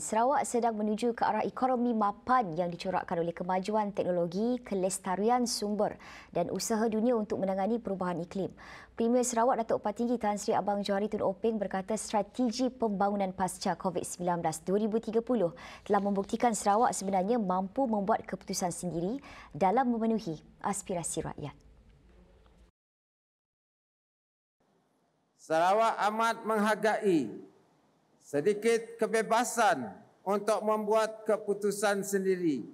Sarawak sedang menuju ke arah ekonomi mapan yang dicorakkan oleh kemajuan teknologi, kelestarian sumber dan usaha dunia untuk menangani perubahan iklim. Premier Sarawak Datuk Patinggi Tan Sri Abang Johari Tun Openg berkata strategi pembangunan pasca COVID-19 2030 telah membuktikan Sarawak sebenarnya mampu membuat keputusan sendiri dalam memenuhi aspirasi rakyat. Sarawak amat menghargai sedikit kebebasan untuk membuat keputusan sendiri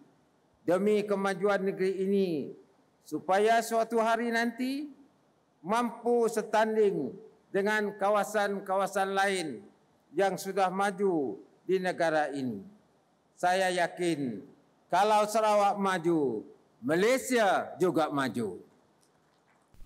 demi kemajuan negeri ini supaya suatu hari nanti mampu setanding dengan kawasan-kawasan lain yang sudah maju di negara ini. Saya yakin kalau Sarawak maju, Malaysia juga maju.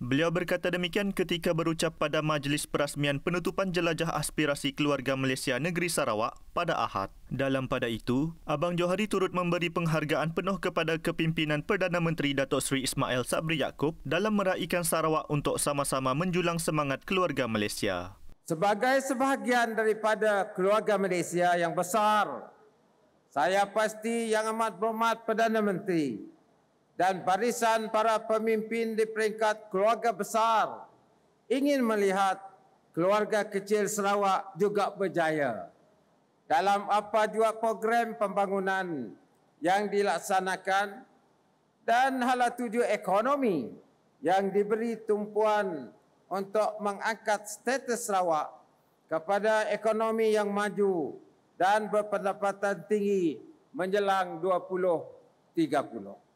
Beliau berkata demikian ketika berucap pada majlis perasmian penutupan jelajah aspirasi keluarga Malaysia Negeri Sarawak pada Ahad. Dalam pada itu, Abang Johari turut memberi penghargaan penuh kepada kepimpinan Perdana Menteri Datuk Seri Ismail Sabri Yaakob dalam meraihkan Sarawak untuk sama-sama menjulang semangat keluarga Malaysia. Sebagai sebahagian daripada keluarga Malaysia yang besar, saya pasti yang amat berhormat Perdana Menteri dan barisan para pemimpin di peringkat keluarga besar ingin melihat keluarga kecil Sarawak juga berjaya. Dalam apa jua program pembangunan yang dilaksanakan dan hala tuju ekonomi yang diberi tumpuan untuk mengangkat status Sarawak kepada ekonomi yang maju dan berpendapatan tinggi menjelang 2030.